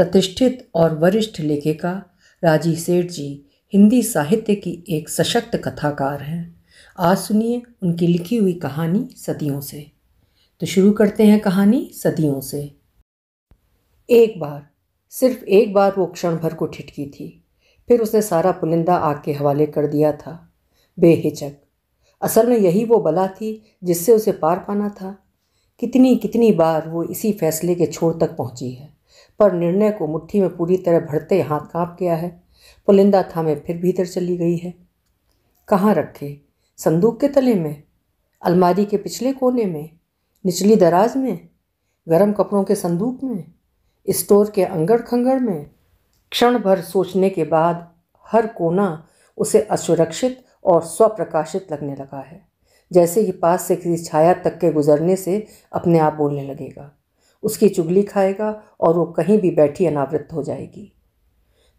प्रतिष्ठित और वरिष्ठ लेखिका राजी सेठ जी हिंदी साहित्य की एक सशक्त कथाकार हैं आज सुनिए उनकी लिखी हुई कहानी सदियों से तो शुरू करते हैं कहानी सदियों से एक बार सिर्फ एक बार वो क्षण भर को ठिठकी थी फिर उसने सारा पुलिंदा आग के हवाले कर दिया था बेहिचक असल में यही वो बला थी जिससे उसे पार पाना था कितनी कितनी बार वो इसी फैसले के छोर तक पहुंची है पर निर्णय को मुट्ठी में पूरी तरह भरते हाथ कांप गया है पुलिंदा था फिर भीतर चली गई है कहाँ रखे संदूक के तले में अलमारी के पिछले कोने में निचली दराज में गर्म कपड़ों के संदूक में स्टोर के अंगड़ खंगड़ में क्षण भर सोचने के बाद हर कोना उसे असुरक्षित और स्वप्रकाशित लगने लगा है जैसे कि पास से किसी छाया तक के गुजरने से अपने आप बोलने लगेगा उसकी चुगली खाएगा और वो कहीं भी बैठी अनावृत हो जाएगी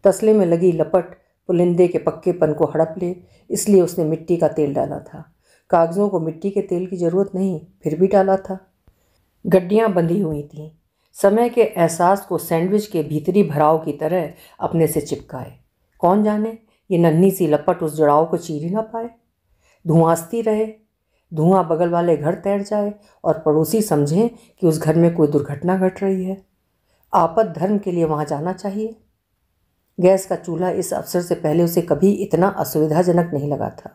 तसले में लगी लपट पुलिंदे के पक्केपन को हड़प ले इसलिए उसने मिट्टी का तेल डाला था कागज़ों को मिट्टी के तेल की ज़रूरत नहीं फिर भी डाला था गड्डियाँ बंधी हुई थीं समय के एहसास को सैंडविच के भीतरी भराव की तरह अपने से चिपकाए कौन जाने ये नन्ही सी लपट उस जड़ाव को चीरी ना पाए धुआंसती रहे धुआं बगल वाले घर तैर जाए और पड़ोसी समझें कि उस घर में कोई दुर्घटना घट रही है आपद धर्म के लिए वहाँ जाना चाहिए गैस का चूल्हा इस अवसर से पहले उसे कभी इतना असुविधाजनक नहीं लगा था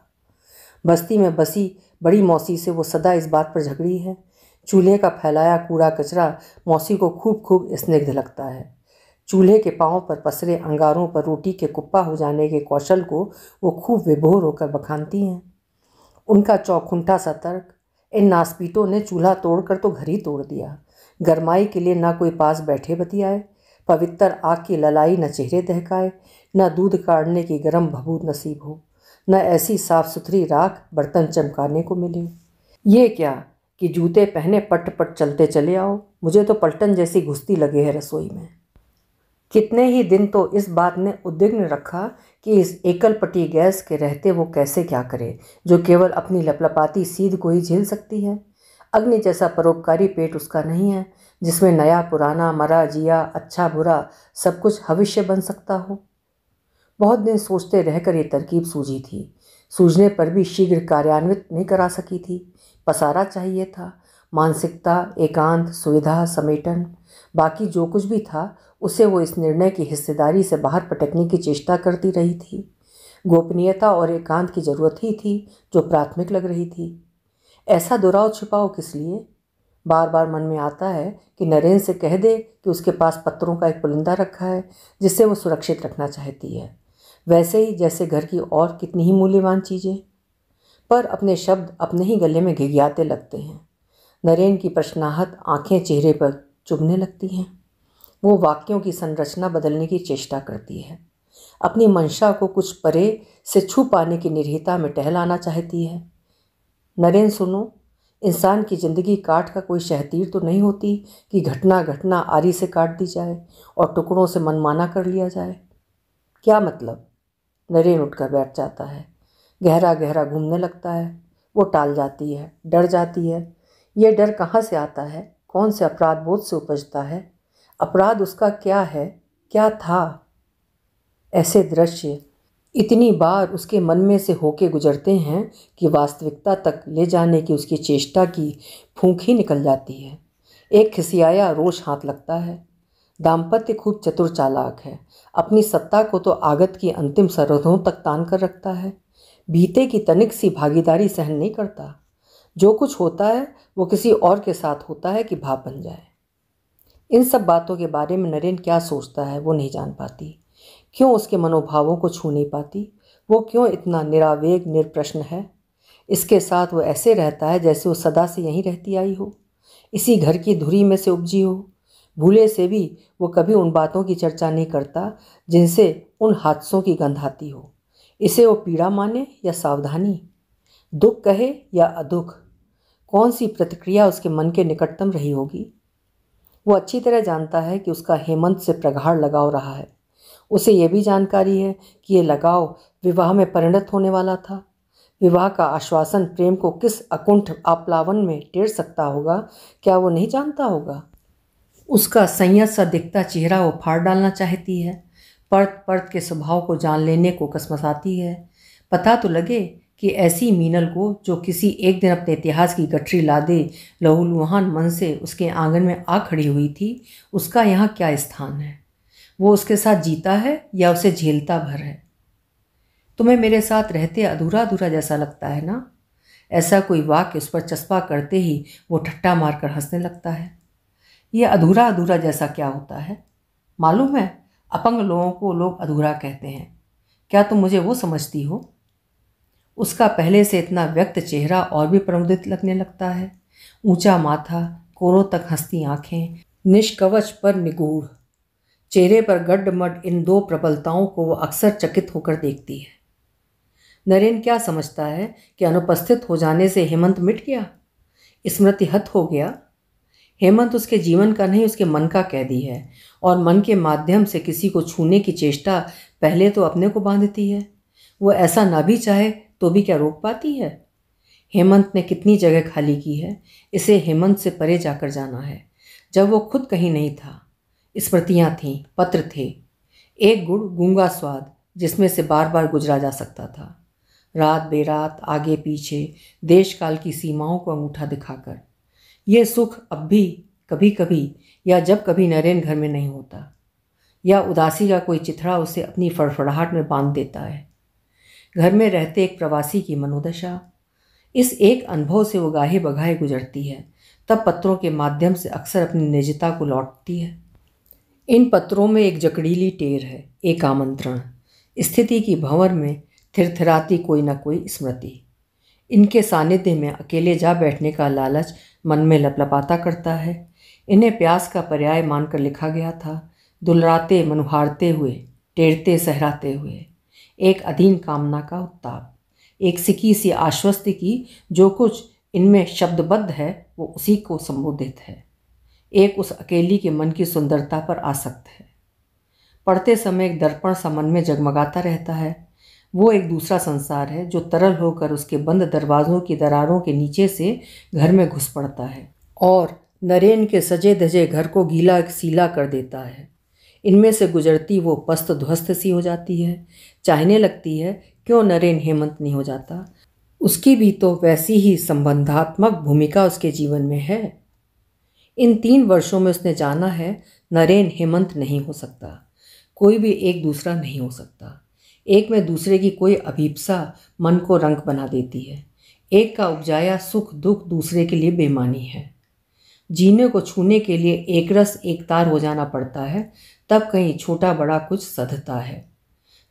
बस्ती में बसी बड़ी मौसी से वो सदा इस बात पर झगड़ी है चूल्हे का फैलाया कूड़ा कचरा मौसी को खूब खूब स्निग्ध लगता है चूल्हे के पाँव पर पसरे अंगारों पर रोटी के कुप्पा हो जाने के कौशल को वो खूब विभोर होकर बखानती हैं उनका चौखुंठा सा तर्क इन नासपीटों ने चूल्हा तोड़कर तो घर ही तोड़ दिया गरमाई के लिए ना कोई पास बैठे बतियाए पवित्र आग की ललाई न चेहरे दहकाए न दूध काढ़ने की गर्म भबूत नसीब हो न ऐसी साफ सुथरी राख बर्तन चमकाने को मिले ये क्या कि जूते पहने पट पट चलते चले आओ मुझे तो पलटन जैसी घुसती लगे है रसोई में कितने ही दिन तो इस बात ने उद्विग्न रखा कि इस एकल गैस के रहते वो कैसे क्या करे जो केवल अपनी लपलपाती सीध को ही झेल सकती है अग्नि जैसा परोपकारी पेट उसका नहीं है जिसमें नया पुराना मरा जिया अच्छा बुरा सब कुछ भविष्य बन सकता हो बहुत दिन सोचते रहकर ये तरकीब सूझी थी सूझने पर भी शीघ्र कार्यान्वित नहीं करा सकी थी पसारा चाहिए था मानसिकता एकांत सुविधा समेटन बाकी जो कुछ भी था उसे वो इस निर्णय की हिस्सेदारी से बाहर पटकने की चेष्टा करती रही थी गोपनीयता और एकांत की जरूरत ही थी जो प्राथमिक लग रही थी ऐसा दुराव छुपाओ किस लिए बार बार मन में आता है कि नरेंद्र से कह दे कि उसके पास पत्थरों का एक पुलिंदा रखा है जिससे वो सुरक्षित रखना चाहती है वैसे ही जैसे घर की और कितनी ही मूल्यवान चीज़ें पर अपने शब्द अपने ही गले में घिघियाते लगते हैं नरेंद्र की प्रश्नाहत आंखें चेहरे पर चुभने लगती हैं वो वाक्यों की संरचना बदलने की चेष्टा करती है अपनी मंशा को कुछ परे से छू पाने की निर्हिता में टहलाना चाहती है नरेन सुनो इंसान की ज़िंदगी काट का कोई शहतीर तो नहीं होती कि घटना घटना आरी से काट दी जाए और टुकड़ों से मनमाना कर लिया जाए क्या मतलब नरेन उठकर बैठ जाता है गहरा गहरा घूमने लगता है वो टाल जाती है डर जाती है ये डर कहाँ से आता है कौन से अपराध बोध से उपजता है अपराध उसका क्या है क्या था ऐसे दृश्य इतनी बार उसके मन में से होके गुजरते हैं कि वास्तविकता तक ले जाने की उसकी चेष्टा की फूंक ही निकल जाती है एक खिसियाया रोष हाथ लगता है दाम्पत्य खूब चतुर चालाक है अपनी सत्ता को तो आगत की अंतिम सरहदों तक तान कर रखता है बीते की तनिक सी भागीदारी सहन नहीं करता जो कुछ होता है वो किसी और के साथ होता है कि भाप बन जाए इन सब बातों के बारे में नरेंद्र क्या सोचता है वो नहीं जान पाती क्यों उसके मनोभावों को छू नहीं पाती वो क्यों इतना निरावेग निरप्रश्न है इसके साथ वो ऐसे रहता है जैसे वो सदा से यहीं रहती आई हो इसी घर की धुरी में से उपजी हो भूले से भी वो कभी उन बातों की चर्चा नहीं करता जिनसे उन हादसों की गंध आती हो इसे वो पीड़ा माने या सावधानी दुख कहे या अदुख कौन सी प्रतिक्रिया उसके मन के निकटतम रही होगी वो अच्छी तरह जानता है कि उसका हेमंत से प्रगाढ़ लगाव रहा है उसे यह भी जानकारी है कि ये लगाव विवाह में परिणत होने वाला था विवाह का आश्वासन प्रेम को किस अकुंठ आप्लावन में टेर सकता होगा क्या वो नहीं जानता होगा उसका संयत सा दिखता चेहरा वो फाड़ डालना चाहती है पर्त पर्त के स्वभाव को जान लेने को कसमसाती है पता तो लगे कि ऐसी मीनल को जो किसी एक दिन अपने इतिहास की गठरी लादे लहूलुहान मन से उसके आंगन में आ खड़ी हुई थी उसका यहाँ क्या स्थान है वो उसके साथ जीता है या उसे झेलता भर है तुम्हें मेरे साथ रहते अधूरा अधूरा जैसा लगता है ना ऐसा कोई वाक्य उस पर चस्पा करते ही वो ठट्टा मारकर हंसने लगता है ये अधूरा अधूरा जैसा क्या होता है मालूम है अपंग लोगों को लोग अधूरा कहते हैं क्या तुम मुझे वो समझती हो उसका पहले से इतना व्यक्त चेहरा और भी प्रमुदित लगने लगता है ऊंचा माथा कोरों तक हंसती आँखें निष्कवच पर निगूढ़ चेहरे पर गड्ढमड इन दो प्रबलताओं को वह अक्सर चकित होकर देखती है नरेन क्या समझता है कि अनुपस्थित हो जाने से हेमंत मिट गया स्मृतिहत हो गया हेमंत उसके जीवन का नहीं उसके मन का कैदी है और मन के माध्यम से किसी को छूने की चेष्टा पहले तो अपने को बांधती है वो ऐसा ना भी चाहे तो भी क्या रोक पाती है हेमंत ने कितनी जगह खाली की है इसे हेमंत से परे जाकर जाना है जब वो खुद कहीं नहीं था स्मृतियाँ थीं पत्र थे एक गुड़ गूंगा स्वाद जिसमें से बार बार गुजरा जा सकता था रात बेरात आगे पीछे देश काल की सीमाओं को अंगूठा दिखाकर यह सुख अब भी कभी कभी या जब कभी नरेन घर में नहीं होता या उदासी का कोई चिथड़ा उसे अपनी फड़फड़ाहट में बांध देता है घर में रहते एक प्रवासी की मनोदशा इस एक अनुभव से वो गाहे बगाहे गुजरती है तब पत्रों के माध्यम से अक्सर अपनी निजता को लौटती है इन पत्रों में एक जकड़ीली टेर है एक आमंत्रण स्थिति की भंवर में थिरथिराती कोई ना कोई स्मृति इनके सानिध्य में अकेले जा बैठने का लालच मन में लपलपाता करता है इन्हें प्यास का पर्याय मानकर लिखा गया था दुलराते मनुहारते हुए टेरते सहराते हुए एक अधीन कामना का उत्ताप एक सिकी सी आश्वस्ति की जो कुछ इनमें शब्दबद्ध है वो उसी को संबोधित है एक उस अकेली के मन की सुंदरता पर आसक्त है पढ़ते समय एक दर्पण सा मन में जगमगाता रहता है वो एक दूसरा संसार है जो तरल होकर उसके बंद दरवाज़ों की दरारों के नीचे से घर में घुस पड़ता है और नरेन के सजे धजे घर को गीला सीला कर देता है इनमें से गुजरती वो पस्त ध्वस्त सी हो जाती है चाहने लगती है क्यों नरेन हेमंत नहीं हो जाता उसकी भी तो वैसी ही संबंधात्मक भूमिका उसके जीवन में है इन तीन वर्षों में उसने जाना है नरेन हेमंत नहीं हो सकता कोई भी एक दूसरा नहीं हो सकता एक में दूसरे की कोई अभीपसा मन को रंग बना देती है एक का उपजाया सुख दुख दूसरे के लिए बेमानी है जीने को छूने के लिए एक रस एक तार हो जाना पड़ता है तब कहीं छोटा बड़ा कुछ सधता है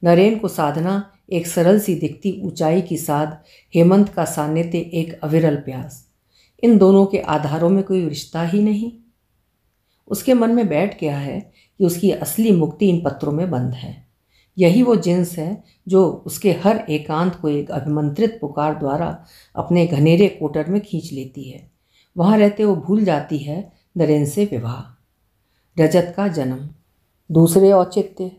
नरेन को साधना एक सरल सी दिखती ऊंचाई की साध हेमंत का सान्निध्य एक अविरल प्यास इन दोनों के आधारों में कोई रिश्ता ही नहीं उसके मन में बैठ गया है कि उसकी असली मुक्ति इन पत्रों में बंद है यही वो जिन्स है जो उसके हर एकांत को एक अभिमंत्रित पुकार द्वारा अपने घनेरे कोटर में खींच लेती है वहाँ रहते वो भूल जाती है नरेन से विवाह रजत का जन्म दूसरे औचित्य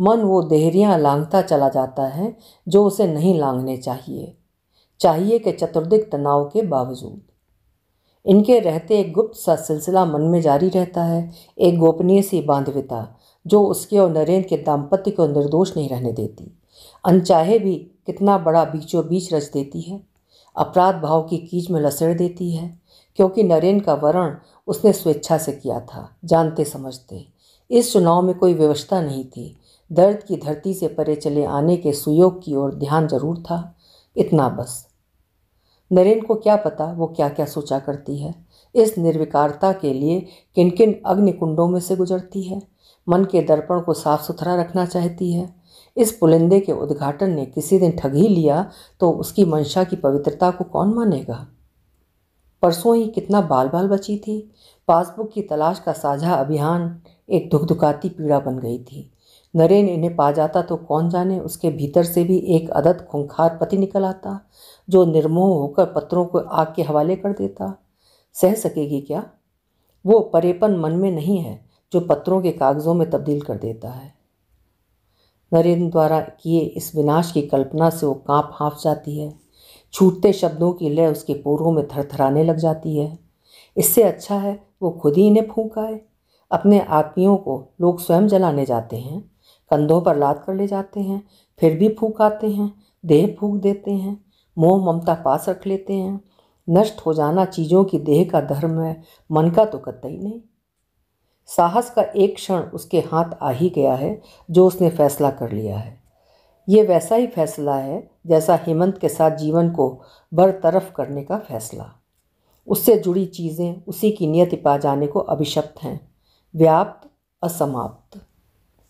मन वो देहरियाँ लांगता चला जाता है जो उसे नहीं लांगने चाहिए चाहिए के चतुर्दिक तनाव के बावजूद इनके रहते एक गुप्त सा सिलसिला मन में जारी रहता है एक गोपनीय सी बांधविता जो उसके और नरेंद्र के दाम्पत्य को निर्दोष नहीं रहने देती अनचाहे भी कितना बड़ा बीचों बीच रच देती है अपराध भाव की कीच में लसेड़ देती है क्योंकि नरेंद्र का वर्ण उसने स्वेच्छा से किया था जानते समझते इस चुनाव में कोई व्यवस्था नहीं थी दर्द की धरती से परे चले आने के सुयोग की ओर ध्यान जरूर था इतना बस नरेन को क्या पता वो क्या क्या सोचा करती है इस निर्विकारता के लिए किन किन अग्निकुंडों में से गुजरती है मन के दर्पण को साफ सुथरा रखना चाहती है इस पुलिंदे के उद्घाटन ने किसी दिन ठग ही लिया तो उसकी मंशा की पवित्रता को कौन मानेगा परसों ही कितना बाल बाल बची थी पासबुक की तलाश का साझा अभियान एक दुखाती पीड़ा बन गई थी नरेन इन्हें पा जाता तो कौन जाने उसके भीतर से भी एक अदत खूंखार पति निकल आता जो निर्मोह होकर पत्रों को आग के हवाले कर देता सह सकेगी क्या वो परेपन मन में नहीं है जो पत्रों के कागज़ों में तब्दील कर देता है नरेंद्र द्वारा किए इस विनाश की कल्पना से वो कांप हाँफ जाती है छूटते शब्दों की लय उसके पोरों में थरथराने लग जाती है इससे अच्छा है वो खुद ही इन्हें फूंकाए अपने आदमियों को लोग स्वयं जलाने जाते हैं कंधों पर लाद कर ले जाते हैं फिर भी फूक आते हैं देह फूक देते हैं मोह ममता पास रख लेते हैं नष्ट हो जाना चीज़ों की देह का धर्म है मन का तो कतई नहीं साहस का एक क्षण उसके हाथ आ ही गया है जो उसने फैसला कर लिया है ये वैसा ही फैसला है जैसा हेमंत के साथ जीवन को बरतरफ करने का फैसला उससे जुड़ी चीज़ें उसी की नियति पा जाने को अभिशप्त हैं व्याप्त असमाप्त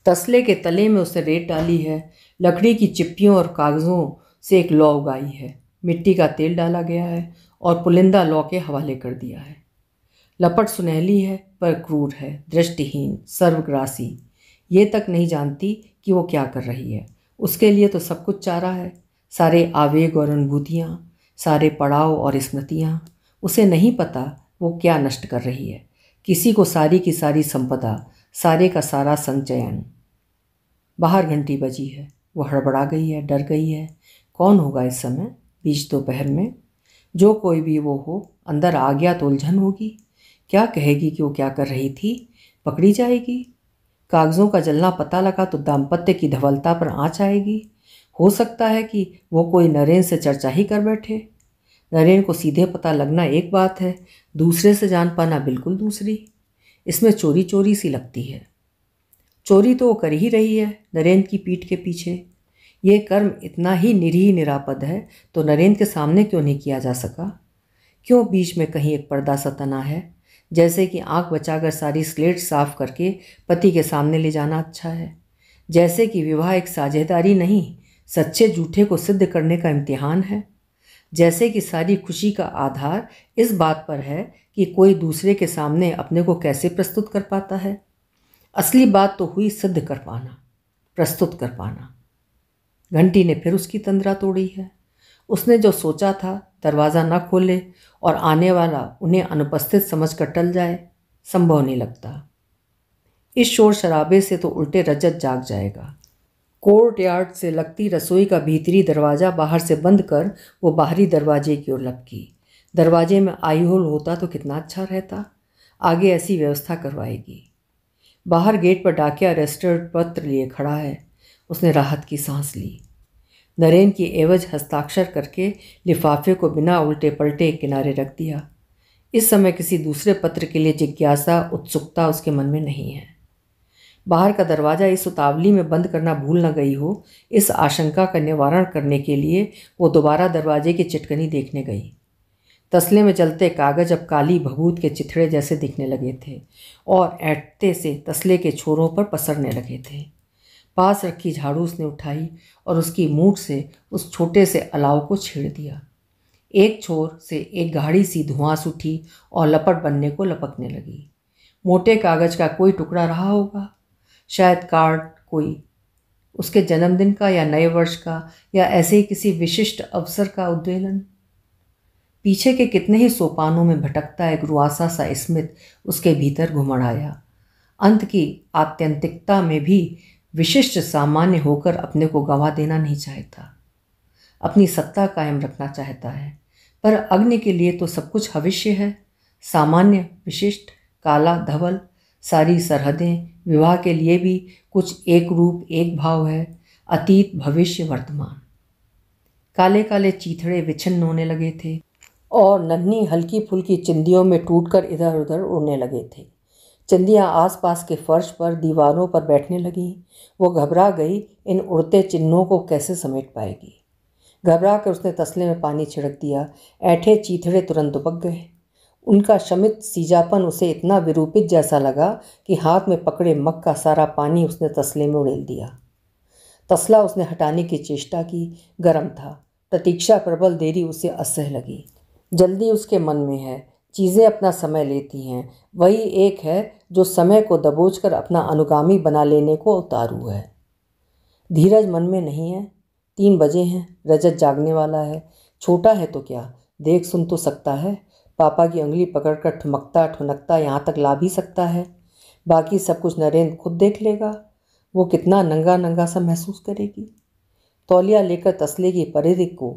तसले के तले में उसने रेत डाली है लकड़ी की चिप्पियों और कागज़ों से एक लौ उगाई है मिट्टी का तेल डाला गया है और पुलिंदा लौ के हवाले कर दिया है लपट सुनहली है पर क्रूर है दृष्टिहीन सर्वग्रासी ये तक नहीं जानती कि वो क्या कर रही है उसके लिए तो सब कुछ चारा है सारे आवेग और अनुभूतियाँ सारे पड़ाव और स्मृतियाँ उसे नहीं पता वो क्या नष्ट कर रही है किसी को सारी की सारी संपदा सारे का सारा संचयन बाहर घंटी बजी है वह हड़बड़ा गई है डर गई है कौन होगा इस समय बीच दोपहर में जो कोई भी वो हो अंदर आ गया तो उलझन होगी क्या कहेगी कि वो क्या कर रही थी पकड़ी जाएगी कागज़ों का जलना पता लगा तो दाम्पत्य की धवलता पर आँच आएगी हो सकता है कि वो कोई नरेंद्र से चर्चा ही कर बैठे नरेंद्र को सीधे पता लगना एक बात है दूसरे से जान पाना बिल्कुल दूसरी इसमें चोरी चोरी सी लगती है चोरी तो वो कर ही रही है नरेंद्र की पीठ के पीछे ये कर्म इतना ही निरीह निरापद है तो नरेंद्र के सामने क्यों नहीं किया जा सका क्यों बीच में कहीं एक पर्दा सा तना है जैसे कि आँख बचाकर सारी स्लेट साफ करके पति के सामने ले जाना अच्छा है जैसे कि विवाह एक साझेदारी नहीं सच्चे झूठे को सिद्ध करने का इम्तिहान है जैसे कि सारी खुशी का आधार इस बात पर है कि कोई दूसरे के सामने अपने को कैसे प्रस्तुत कर पाता है असली बात तो हुई सिद्ध कर पाना प्रस्तुत कर पाना घंटी ने फिर उसकी तंद्रा तोड़ी है उसने जो सोचा था दरवाज़ा ना खोले और आने वाला उन्हें अनुपस्थित समझ कर टल जाए संभव नहीं लगता इस शोर शराबे से तो उल्टे रजत जाग जाएगा कोर्ट यार्ड से लगती रसोई का भीतरी दरवाज़ा बाहर से बंद कर वो बाहरी दरवाजे की ओर लपकी दरवाजे में आई होल होता तो कितना अच्छा रहता आगे ऐसी व्यवस्था करवाएगी बाहर गेट पर डाकिया रजिस्टर्ड पत्र लिए खड़ा है उसने राहत की सांस ली नरेन की एवज हस्ताक्षर करके लिफाफे को बिना उल्टे पलटे किनारे रख दिया इस समय किसी दूसरे पत्र के लिए जिज्ञासा उत्सुकता उसके मन में नहीं है बाहर का दरवाज़ा इस उतावली में बंद करना भूल न गई हो इस आशंका का निवारण करने के लिए वो दोबारा दरवाजे की चिटकनी देखने गई तसले में जलते कागज अब काली भभूत के चिथड़े जैसे दिखने लगे थे और ऐटते से तसले के छोरों पर पसरने लगे थे पास रखी झाड़ू उसने उठाई और उसकी मूठ से उस छोटे से अलाव को छेड़ दिया एक छोर से एक गाढ़ी सी धुआंस उठी और लपट बनने को लपकने लगी मोटे कागज का कोई टुकड़ा रहा होगा शायद कार्ड कोई उसके जन्मदिन का या नए वर्ष का या ऐसे ही किसी विशिष्ट अवसर का उद्वेलन पीछे के कितने ही सोपानों में भटकता एक रुआसा सा स्मित उसके भीतर घुमड़ आया अंत की आत्यंतिकता में भी विशिष्ट सामान्य होकर अपने को गवा देना नहीं चाहता अपनी सत्ता कायम रखना चाहता है पर अग्नि के लिए तो सब कुछ हविष्य है सामान्य विशिष्ट काला धवल सारी सरहदें विवाह के लिए भी कुछ एक रूप एक भाव है अतीत भविष्य वर्तमान काले काले चीथड़े विछन्न होने लगे थे और नन्ही हल्की फुल्की चिंदियों में टूटकर इधर उधर उड़ने लगे थे चंदियाँ आसपास के फर्श पर दीवारों पर बैठने लगीं वो घबरा गई इन उड़ते चिन्हों को कैसे समेट पाएगी घबरा कर उसने तसले में पानी छिड़क दिया ऐठे चीथड़े तुरंत दुबक गए उनका शमित सीजापन उसे इतना विरूपित जैसा लगा कि हाथ में पकड़े मग का सारा पानी उसने तसले में उड़ेल दिया तसला उसने हटाने की चेष्टा की गर्म था प्रतीक्षा प्रबल देरी उसे असह लगी जल्दी उसके मन में है चीज़ें अपना समय लेती हैं वही एक है जो समय को दबोचकर अपना अनुगामी बना लेने को उतारू है धीरज मन में नहीं है तीन बजे हैं रजत जागने वाला है छोटा है तो क्या देख सुन तो सकता है पापा की उंगली पकड़कर ठुमकता ठुनकता यहाँ तक ला भी सकता है बाकी सब कुछ नरेंद्र खुद देख लेगा वो कितना नंगा नंगा सा महसूस करेगी तौलिया लेकर तसले की परिधि को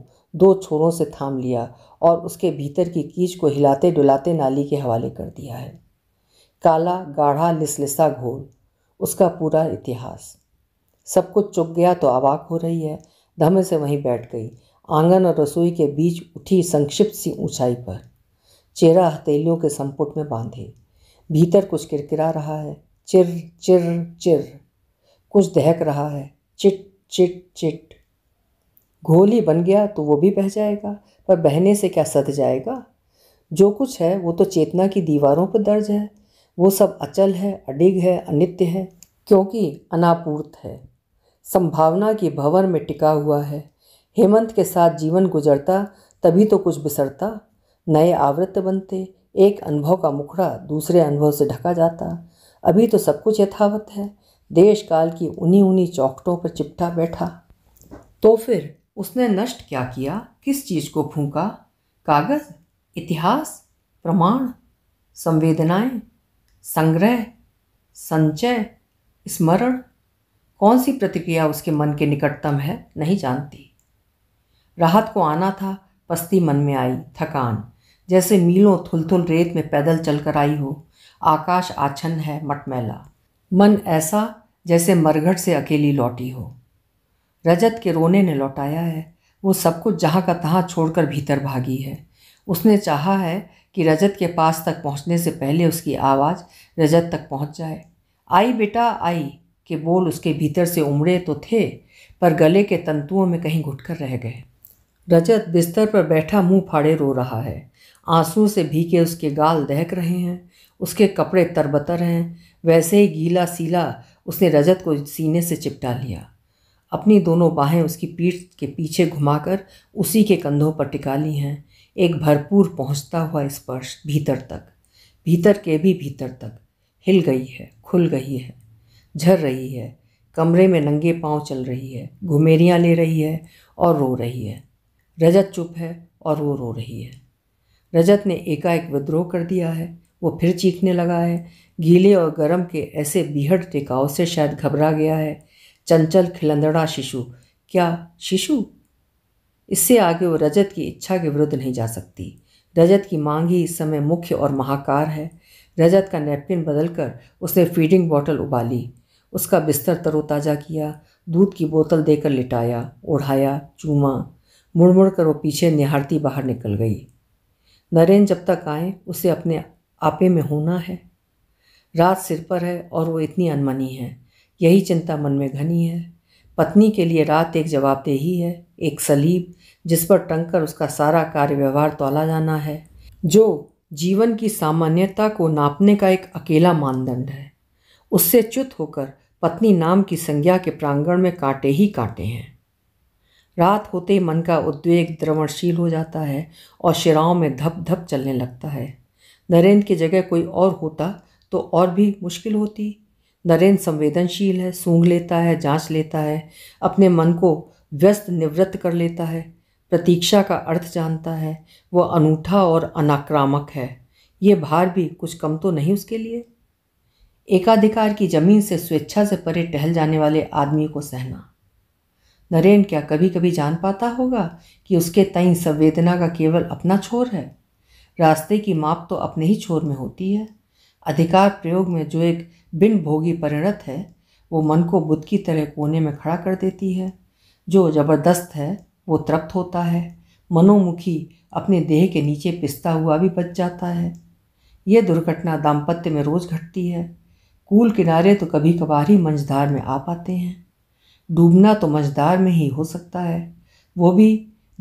दो छोरों से थाम लिया और उसके भीतर की कीच को हिलाते डुलाते नाली के हवाले कर दिया है काला गाढ़ा लिसलिसा घोल उसका पूरा इतिहास सब कुछ चुप गया तो आवाक हो रही है धमे से वहीं बैठ गई आंगन और रसोई के बीच उठी संक्षिप्त सी ऊंचाई पर चेहरा हथेलियों के संपुट में बांधे भीतर कुछ किरकिरा रहा है चिर चिर चिर कुछ दहक रहा है चिट चिट चिट घोली बन गया तो वो भी बह जाएगा पर बहने से क्या सद जाएगा जो कुछ है वो तो चेतना की दीवारों पर दर्ज है वो सब अचल है अडिग है अनित्य है क्योंकि अनापूर्त है संभावना की भंवर में टिका हुआ है हेमंत के साथ जीवन गुजरता तभी तो कुछ बिसरता नए आवृत्त बनते एक अनुभव का मुखड़ा दूसरे अनुभव से ढका जाता अभी तो सब कुछ यथावत है देश काल की उन्हीं उन्हीं चौकटों पर चिपटा बैठा तो फिर उसने नष्ट क्या किया किस चीज़ को फूंका कागज़ इतिहास प्रमाण संवेदनाएं, संग्रह संचय स्मरण कौन सी प्रतिक्रिया उसके मन के निकटतम है नहीं जानती राहत को आना था पस्ती मन में आई थकान जैसे मीलों थुलथुल रेत में पैदल चलकर आई हो आकाश आछन है मटमैला मन ऐसा जैसे मरघट से अकेली लौटी हो रजत के रोने ने लौटाया है वो सब कुछ जहाँ का तहाँ छोड़कर भीतर भागी है उसने चाहा है कि रजत के पास तक पहुँचने से पहले उसकी आवाज़ रजत तक पहुँच जाए आई बेटा आई के बोल उसके भीतर से उमड़े तो थे पर गले के तंतुओं में कहीं घुटकर रह गए रजत बिस्तर पर बैठा मुंह फाड़े रो रहा है आंसुओं से भीगे उसके गाल दहक रहे हैं उसके कपड़े तरबतर हैं वैसे ही गीला सीला उसने रजत को सीने से चिपटा लिया अपनी दोनों बाहें उसकी पीठ के पीछे घुमाकर उसी के कंधों पर टिका ली हैं एक भरपूर पहुंचता हुआ स्पर्श भीतर तक भीतर के भी भीतर तक हिल गई है खुल गई है झर रही है कमरे में नंगे पांव चल रही है घुमेरियाँ ले रही है और रो रही है रजत चुप है और वो रो रही है रजत ने एकाएक विद्रोह कर दिया है वो फिर चीखने लगा है गीले और गर्म के ऐसे बिहड़ टिकाव से शायद घबरा गया है चंचल खिलंदड़ा शिशु क्या शिशु इससे आगे वो रजत की इच्छा के विरुद्ध नहीं जा सकती रजत की मांग ही इस समय मुख्य और महाकार है रजत का नैपकिन बदलकर उसने फीडिंग बॉटल उबाली उसका बिस्तर तरोताज़ा किया दूध की बोतल देकर लिटाया ओढ़ाया चूमा मुड़ मुड़ कर वो पीछे निहारती बाहर निकल गई नरेंद्र जब तक आए उसे अपने आपे में होना है रात सिर पर है और वो इतनी अनमनी है यही चिंता मन में घनी है पत्नी के लिए रात एक जवाबदेही है एक सलीब जिस पर टंकर उसका सारा कार्य व्यवहार तोला जाना है जो जीवन की सामान्यता को नापने का एक अकेला मानदंड है उससे च्युत होकर पत्नी नाम की संज्ञा के प्रांगण में कांटे ही कांटे हैं रात होते मन का उद्वेग द्रवणशील हो जाता है और शिराओं में धप धप चलने लगता है नरेंद्र की जगह कोई और होता तो और भी मुश्किल होती नरेंद्र संवेदनशील है सूंघ लेता है जांच लेता है अपने मन को व्यस्त निवृत्त कर लेता है प्रतीक्षा का अर्थ जानता है वह अनूठा और अनाक्रामक है ये भार भी कुछ कम तो नहीं उसके लिए एकाधिकार की जमीन से स्वेच्छा से परे टहल जाने वाले आदमी को सहना नरेन क्या कभी कभी जान पाता होगा कि उसके तई संवेदना का केवल अपना छोर है रास्ते की माप तो अपने ही छोर में होती है अधिकार प्रयोग में जो एक बिन भोगी परिणत है वो मन को बुद्ध की तरह कोने में खड़ा कर देती है जो जबरदस्त है वो तृप्त होता है मनोमुखी अपने देह के नीचे पिसता हुआ भी बच जाता है यह दुर्घटना दाम्पत्य में रोज़ घटती है कूल किनारे तो कभी कभार ही मंझधार में आ पाते हैं डूबना तो मझदार में ही हो सकता है वो भी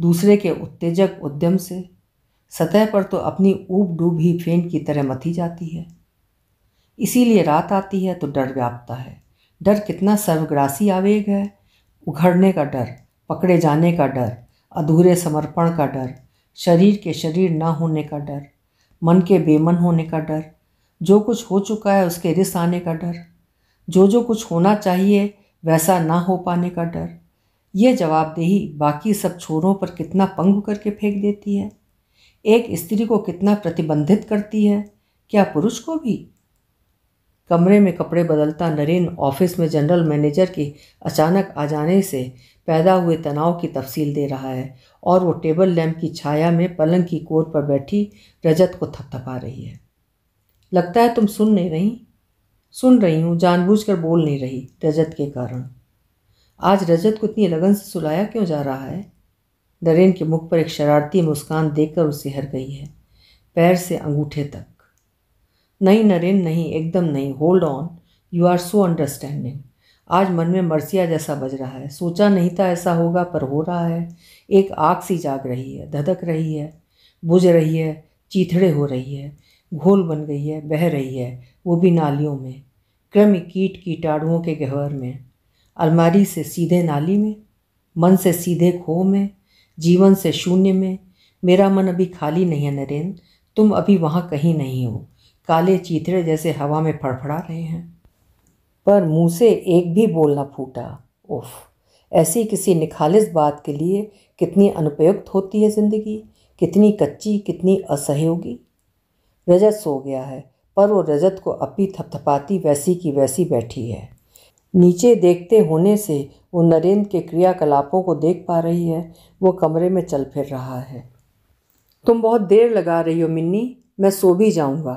दूसरे के उत्तेजक उद्यम से सतह पर तो अपनी ऊब डूब ही फेंट की तरह मथी जाती है इसीलिए रात आती है तो डर व्यापता है डर कितना सर्वग्रासी आवेग है उघड़ने का डर पकड़े जाने का डर अधूरे समर्पण का डर शरीर के शरीर ना होने का डर मन के बेमन होने का डर जो कुछ हो चुका है उसके रिस आने का डर जो जो कुछ होना चाहिए वैसा ना हो पाने का डर यह जवाबदेही बाकी सब छोरों पर कितना पंग करके फेंक देती है एक स्त्री को कितना प्रतिबंधित करती है क्या पुरुष को भी कमरे में कपड़े बदलता नरेन ऑफिस में जनरल मैनेजर के अचानक आ जाने से पैदा हुए तनाव की तफसील दे रहा है और वो टेबल लैम्प की छाया में पलंग की कोर पर बैठी रजत को थपथपा रही है लगता है तुम सुन नहीं रही सुन रही हूँ जानबूझकर बोल नहीं रही रजत के कारण आज रजत को इतनी लगन से सुलाया क्यों जा रहा है नरेन के मुख पर एक शरारती मुस्कान देखकर उसे हर गई है पैर से अंगूठे तक नहीं नरेन नहीं एकदम नहीं hold on you are so understanding आज मन में मरसिया जैसा बज रहा है सोचा नहीं था ऐसा होगा पर हो रहा है एक आग सी जाग रही है धधक रही है बुझ रही है चीथड़े हो रही है घोल बन गई है बह रही है वो भी नालियों में कृमि कीट कीटाणुओं के गहवर में अलमारी से सीधे नाली में मन से सीधे खो में जीवन से शून्य में मेरा मन अभी खाली नहीं है नरेंद्र तुम अभी वहाँ कहीं नहीं हो काले चीतरे जैसे हवा में फड़फड़ा रहे हैं पर मुंह से एक भी बोलना फूटा उफ ऐसी किसी निखालिस बात के लिए कितनी अनुपयुक्त होती है ज़िंदगी कितनी कच्ची कितनी असहयोगी रजत सो गया है पर वो रजत को अपी थपथपाती वैसी की वैसी बैठी है नीचे देखते होने से वो नरेंद्र के क्रियाकलापों को देख पा रही है वो कमरे में चल फिर रहा है तुम बहुत देर लगा रही हो मिन्नी मैं सो भी जाऊंगा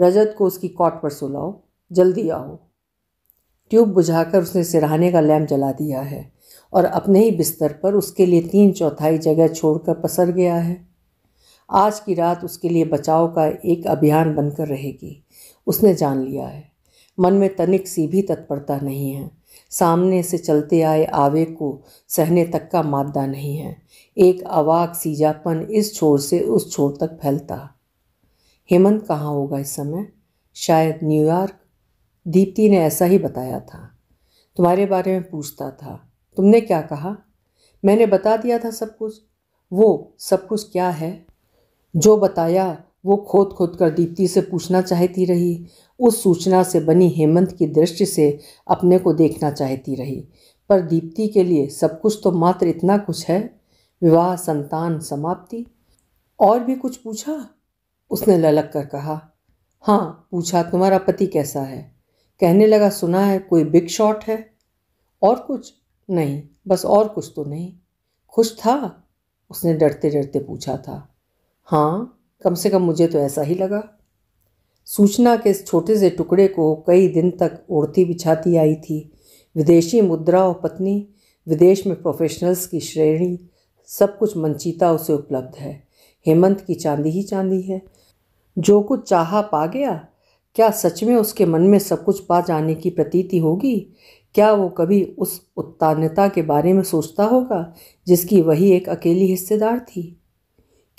रजत को उसकी कॉट पर सुलाओ जल्दी आओ ट्यूब बुझाकर उसने सिरहाने का लैम्प जला दिया है और अपने ही बिस्तर पर उसके लिए तीन चौथाई जगह छोड़कर पसर गया है आज की रात उसके लिए बचाव का एक अभियान बनकर रहेगी उसने जान लिया है मन में तनिक सी भी तत्परता नहीं है सामने से चलते आए आवेग को सहने तक का मादा नहीं है एक अवाक सीजापन इस छोर से उस छोर तक फैलता हेमंत कहाँ होगा इस समय शायद न्यूयॉर्क दीप्ति ने ऐसा ही बताया था तुम्हारे बारे में पूछता था तुमने क्या कहा मैंने बता दिया था सब कुछ वो सब कुछ क्या है जो बताया वो खोद खोद कर दीप्ति से पूछना चाहती रही उस सूचना से बनी हेमंत की दृष्टि से अपने को देखना चाहती रही पर दीप्ति के लिए सब कुछ तो मात्र इतना कुछ है विवाह संतान समाप्ति और भी कुछ पूछा उसने ललक कर कहा हाँ पूछा तुम्हारा पति कैसा है कहने लगा सुना है कोई बिग शॉट है और कुछ नहीं बस और कुछ तो नहीं खुश था उसने डरते डरते पूछा था हाँ कम से कम मुझे तो ऐसा ही लगा सूचना के इस छोटे से टुकड़े को कई दिन तक उड़ती बिछाती आई थी विदेशी मुद्रा और पत्नी विदेश में प्रोफेशनल्स की श्रेणी सब कुछ मनचीता उसे उपलब्ध है हेमंत की चांदी ही चांदी है जो कुछ चाहा पा गया क्या सच में उसके मन में सब कुछ पा जाने की प्रतीति होगी क्या वो कभी उस उत्तान्यता के बारे में सोचता होगा जिसकी वही एक अकेली हिस्सेदार थी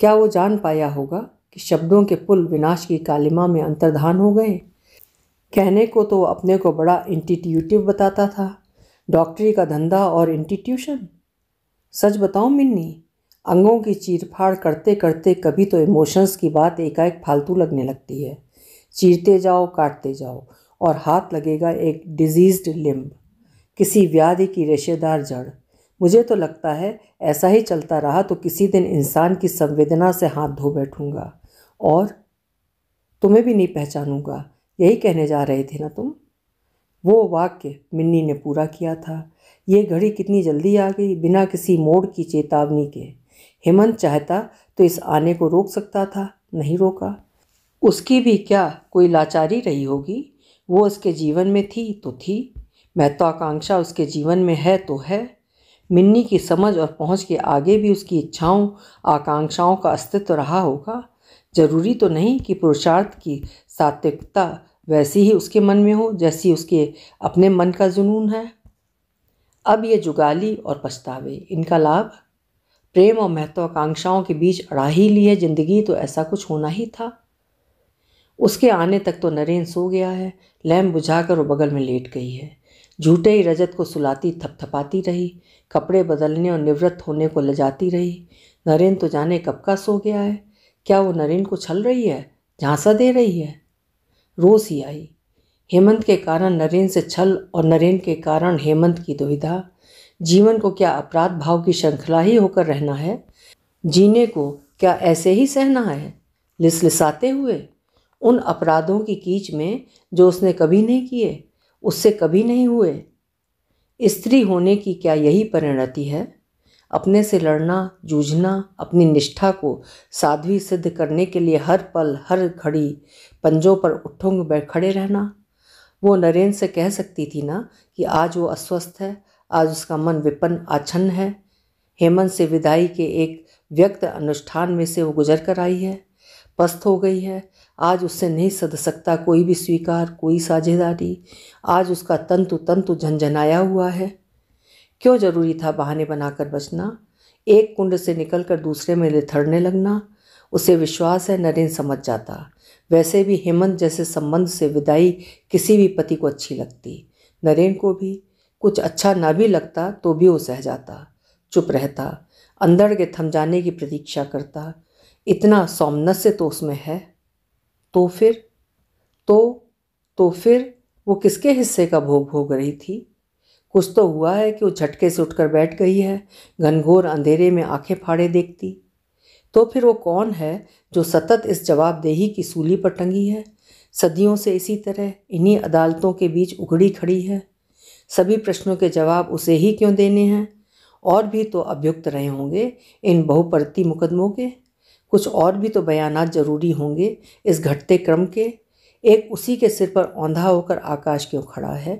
क्या वो जान पाया होगा कि शब्दों के पुल विनाश की कालिमा में अंतर्धान हो गए कहने को तो अपने को बड़ा इंटीट्यूटिव बताता था डॉक्टरी का धंधा और इंटीट्यूशन सच बताऊं मिन्नी अंगों की चीरफाड़ करते करते कभी तो इमोशंस की बात एकाएक फालतू लगने लगती है चीरते जाओ काटते जाओ और हाथ लगेगा एक डिजीज्ड लिम्ब किसी व्याधि की रेशेदार जड़ मुझे तो लगता है ऐसा ही चलता रहा तो किसी दिन इंसान की संवेदना से हाथ धो बैठूंगा और तुम्हें भी नहीं पहचानूंगा यही कहने जा रहे थे ना तुम वो वाक्य मिन्नी ने पूरा किया था ये घड़ी कितनी जल्दी आ गई बिना किसी मोड़ की चेतावनी के हेमंत चाहता तो इस आने को रोक सकता था नहीं रोका उसकी भी क्या कोई लाचारी रही होगी वो उसके जीवन में थी तो थी महत्वाकांक्षा उसके जीवन में है तो है मिन्नी की समझ और पहुंच के आगे भी उसकी इच्छाओं आकांक्षाओं का अस्तित्व रहा होगा जरूरी तो नहीं कि पुरुषार्थ की सात्विकता वैसी ही उसके मन में हो जैसी उसके अपने मन का जुनून है अब ये जुगाली और पछतावे इनका लाभ प्रेम और महत्वाकांक्षाओं के बीच अड़ा ही ली है जिंदगी तो ऐसा कुछ होना ही था उसके आने तक तो नरेन सो गया है लैम्प बुझाकर वो बगल में लेट गई है झूठे ही रजत को सुलाती थपथपाती रही कपड़े बदलने और निवृत्त होने को लजाती रही नरेन तो जाने कब का सो गया है क्या वो नरेन को छल रही है झांसा दे रही है रोज ही आई हेमंत के कारण नरेन से छल और नरेन के कारण हेमंत की दुविधा जीवन को क्या अपराध भाव की श्रृंखला ही होकर रहना है जीने को क्या ऐसे ही सहना है लिसलिसाते हुए उन अपराधों की कीच में जो उसने कभी नहीं किए उससे कभी नहीं हुए स्त्री होने की क्या यही परिणति है अपने से लड़ना जूझना अपनी निष्ठा को साध्वी सिद्ध करने के लिए हर पल हर घड़ी पंजों पर उठोंग बैठ खड़े रहना वो नरेंद्र से कह सकती थी ना कि आज वो अस्वस्थ है आज उसका मन विपन्न आछन्न है हेमंत से विदाई के एक व्यक्त अनुष्ठान में से वो गुजर कर आई है पस्त हो गई है आज उससे नहीं सद सकता कोई भी स्वीकार कोई साझेदारी आज उसका तंतु तंतु झंझनाया हुआ है क्यों जरूरी था बहाने बनाकर बचना एक कुंड से निकलकर दूसरे में लिथड़ने लगना उसे विश्वास है नरेंद्र समझ जाता वैसे भी हेमंत जैसे संबंध से विदाई किसी भी पति को अच्छी लगती नरेंद्र को भी कुछ अच्छा ना भी लगता तो भी वो सह जाता चुप रहता अंदर के थम जाने की प्रतीक्षा करता इतना सौमनस्य तो उसमें है तो फिर तो तो फिर वो किसके हिस्से का भोग भोग रही थी कुछ तो हुआ है कि वो झटके से उठकर बैठ गई है घनघोर अंधेरे में आंखें फाड़े देखती तो फिर वो कौन है जो सतत इस जवाबदेही की सूली पर टंगी है सदियों से इसी तरह इन्हीं अदालतों के बीच उगड़ी खड़ी है सभी प्रश्नों के जवाब उसे ही क्यों देने हैं और भी तो अभियुक्त रहे होंगे इन बहुपरती मुकदमों के कुछ और भी तो बयान ज़रूरी होंगे इस घटते क्रम के एक उसी के सिर पर औंधा होकर आकाश क्यों खड़ा है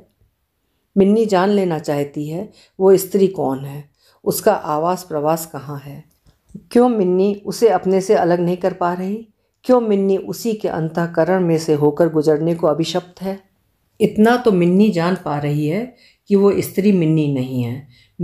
मिन्नी जान लेना चाहती है वो स्त्री कौन है उसका आवास प्रवास कहाँ है क्यों मिन्नी उसे अपने से अलग नहीं कर पा रही क्यों मिन्नी उसी के अंतकरण में से होकर गुजरने को अभिशप्त है इतना तो मिन्नी जान पा रही है कि वो स्त्री मिन्नी नहीं है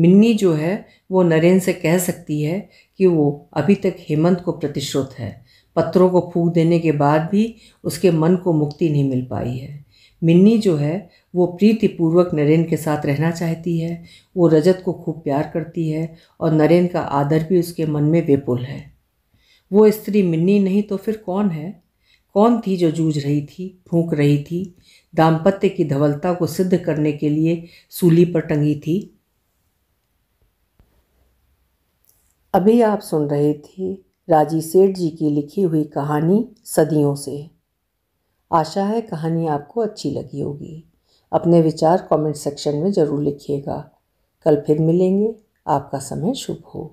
मिन्नी जो है वो नरेंद्र से कह सकती है कि वो अभी तक हेमंत को प्रतिश्रुत है पत्रों को फूक देने के बाद भी उसके मन को मुक्ति नहीं मिल पाई है मिन्नी जो है वो प्रीतिपूर्वक नरेंद्र के साथ रहना चाहती है वो रजत को खूब प्यार करती है और नरेंद्र का आदर भी उसके मन में बेपुल है वो स्त्री मिन्नी नहीं तो फिर कौन है कौन थी जो जूझ रही थी फूंक रही थी दाम्पत्य की धवलता को सिद्ध करने के लिए सूली पर टंगी थी अभी आप सुन रहे थे राजी सेठ जी की लिखी हुई कहानी सदियों से आशा है कहानी आपको अच्छी लगी होगी अपने विचार कमेंट सेक्शन में ज़रूर लिखिएगा कल फिर मिलेंगे आपका समय शुभ हो